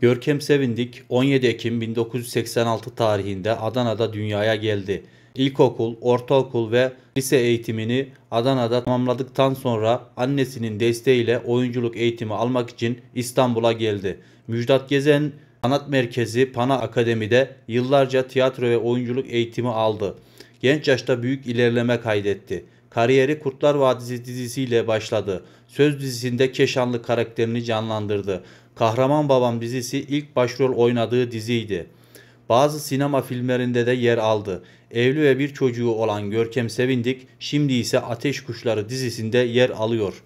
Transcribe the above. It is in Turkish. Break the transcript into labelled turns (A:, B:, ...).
A: Görkem Sevindik 17 Ekim 1986 tarihinde Adana'da dünyaya geldi. İlkokul, ortaokul ve lise eğitimini Adana'da tamamladıktan sonra annesinin desteğiyle oyunculuk eğitimi almak için İstanbul'a geldi. Müjdat Gezen Sanat Merkezi Pana Akademi'de yıllarca tiyatro ve oyunculuk eğitimi aldı. Genç yaşta büyük ilerleme kaydetti. Kariyeri Kurtlar Vadisi dizisiyle başladı. Söz dizisinde Keşanlı karakterini canlandırdı. Kahraman Babam dizisi ilk başrol oynadığı diziydi. Bazı sinema filmlerinde de yer aldı. Evli ve bir çocuğu olan Görkem Sevindik şimdi ise Ateş Kuşları dizisinde yer alıyor.